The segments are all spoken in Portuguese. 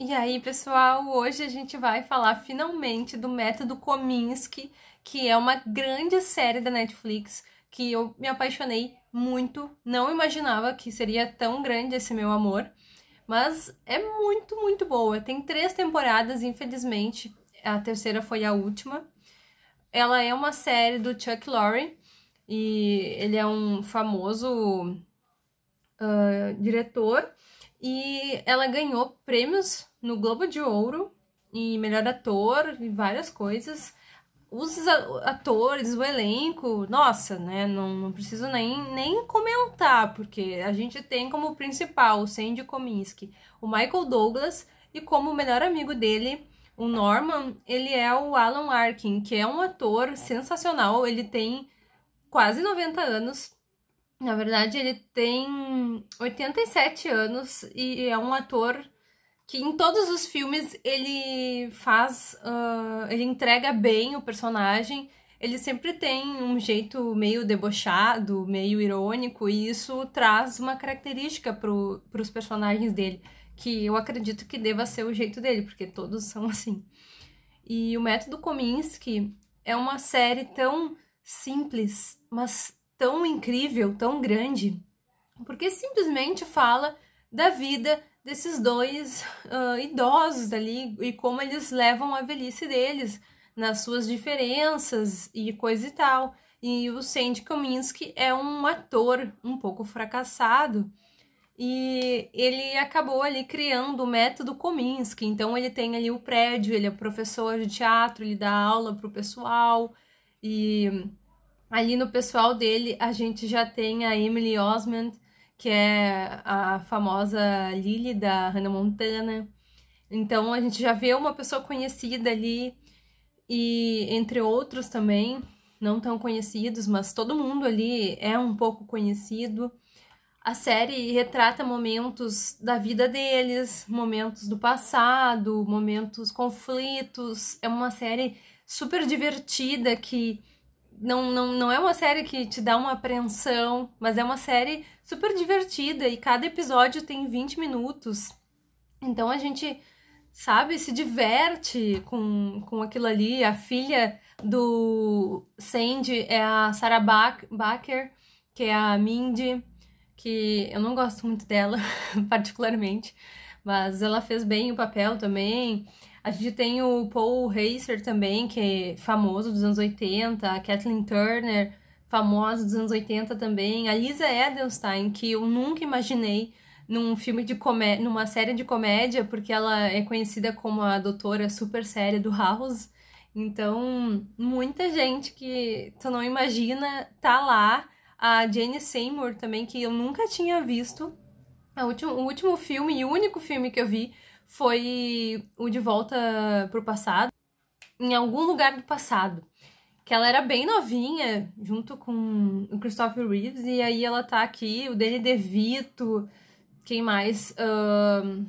E aí, pessoal, hoje a gente vai falar finalmente do método Kominsky, que é uma grande série da Netflix que eu me apaixonei muito, não imaginava que seria tão grande esse meu amor, mas é muito, muito boa. Tem três temporadas, infelizmente, a terceira foi a última. Ela é uma série do Chuck Lorre e ele é um famoso uh, diretor, e ela ganhou prêmios no Globo de Ouro e melhor ator e várias coisas. Os atores, o elenco, nossa, né? Não, não preciso nem, nem comentar, porque a gente tem como principal o Sandy Kominsky, o Michael Douglas e como melhor amigo dele, o Norman, ele é o Alan Arkin, que é um ator sensacional. Ele tem quase 90 anos, na verdade, ele tem 87 anos e é um ator que em todos os filmes ele faz, uh, ele entrega bem o personagem. Ele sempre tem um jeito meio debochado, meio irônico, e isso traz uma característica para os personagens dele, que eu acredito que deva ser o jeito dele, porque todos são assim. E o Método Kominsky é uma série tão simples, mas tão incrível, tão grande, porque simplesmente fala da vida desses dois uh, idosos ali e como eles levam a velhice deles, nas suas diferenças e coisa e tal. E o Sandy Kaminski é um ator um pouco fracassado e ele acabou ali criando o método Kominsky. Então ele tem ali o prédio, ele é professor de teatro, ele dá aula para o pessoal e ali no pessoal dele a gente já tem a Emily Osment, que é a famosa Lily da Hannah Montana. Então a gente já vê uma pessoa conhecida ali e entre outros também, não tão conhecidos, mas todo mundo ali é um pouco conhecido. A série retrata momentos da vida deles, momentos do passado, momentos conflitos. É uma série super divertida que não, não, não é uma série que te dá uma apreensão, mas é uma série super divertida e cada episódio tem 20 minutos. Então a gente, sabe, se diverte com, com aquilo ali. A filha do Sandy é a Sarah Baker, que é a Mindy, que eu não gosto muito dela, particularmente mas ela fez bem o papel também. A gente tem o Paul Racer também, que é famoso dos anos 80, a Kathleen Turner, famosa dos anos 80 também, a Lisa Edelstein, que eu nunca imaginei num filme de comédia, numa série de comédia, porque ela é conhecida como a doutora super séria do House. Então, muita gente que tu não imagina tá lá. A Jane Seymour também, que eu nunca tinha visto, Última, o último filme e único filme que eu vi foi o De Volta pro Passado, em algum lugar do passado. Que ela era bem novinha, junto com o Christopher Reeves, e aí ela tá aqui, o Danny DeVito, quem mais? Uh,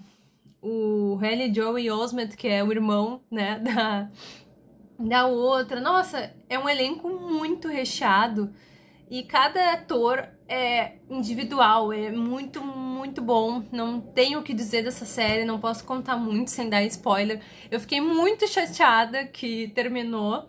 o Haley Joey Osment, que é o irmão, né, da, da outra. Nossa, é um elenco muito recheado. E cada ator é individual, é muito, muito bom, não tenho o que dizer dessa série, não posso contar muito sem dar spoiler. Eu fiquei muito chateada que terminou.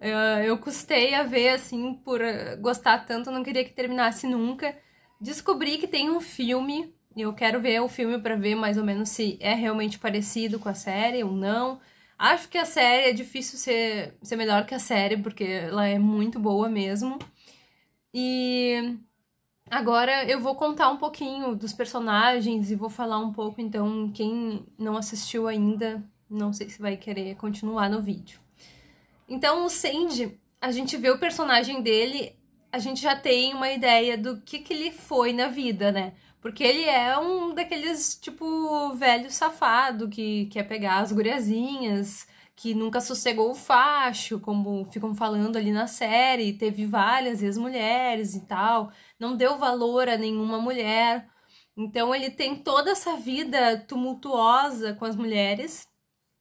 Eh, eu custei a ver, assim, por eh, gostar tanto, não queria que terminasse nunca. Descobri que tem um filme, eu quero ver o filme para ver mais ou menos se é realmente parecido com a série ou não. Acho que a série é difícil ser, ser melhor que a série, porque ela é muito boa mesmo. E Agora eu vou contar um pouquinho dos personagens e vou falar um pouco, então, quem não assistiu ainda, não sei se vai querer continuar no vídeo. Então, o Sandy, a gente vê o personagem dele, a gente já tem uma ideia do que, que ele foi na vida, né? Porque ele é um daqueles, tipo, velho safado que quer pegar as guriazinhas, que nunca sossegou o facho, como ficam falando ali na série, teve várias ex-mulheres e tal, não deu valor a nenhuma mulher. Então ele tem toda essa vida tumultuosa com as mulheres,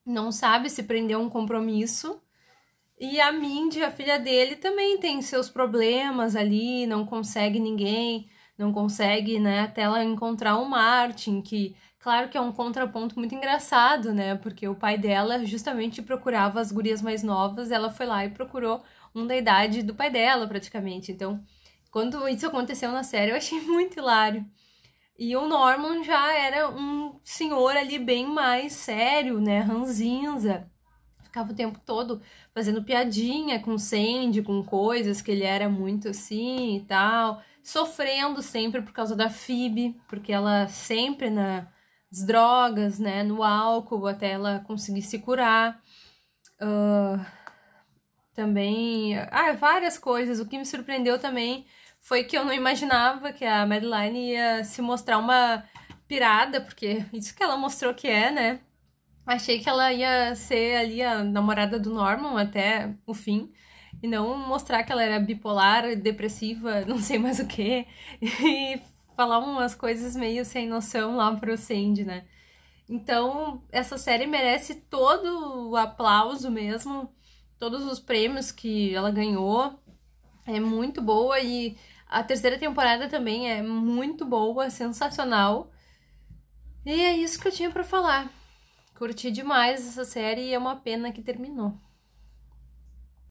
não sabe se prender um compromisso. E a Mindy, a filha dele, também tem seus problemas ali, não consegue ninguém não consegue, né, até ela encontrar o Martin, que claro que é um contraponto muito engraçado, né, porque o pai dela justamente procurava as gurias mais novas, ela foi lá e procurou um da idade do pai dela, praticamente. Então, quando isso aconteceu na série, eu achei muito hilário. E o Norman já era um senhor ali bem mais sério, né, ranzinza. Ficava o tempo todo fazendo piadinha com Sandy, com coisas que ele era muito assim e tal sofrendo sempre por causa da FIB, porque ela sempre nas drogas, né, no álcool, até ela conseguir se curar. Uh, também, ah, várias coisas. O que me surpreendeu também foi que eu não imaginava que a Madeline ia se mostrar uma pirada, porque isso que ela mostrou que é, né? Achei que ela ia ser ali a namorada do Norman até o fim e não mostrar que ela era bipolar, depressiva, não sei mais o que, e falar umas coisas meio sem noção lá pro Sandy, né? Então, essa série merece todo o aplauso mesmo, todos os prêmios que ela ganhou. É muito boa e a terceira temporada também é muito boa, sensacional. E é isso que eu tinha para falar. Curti demais essa série e é uma pena que terminou.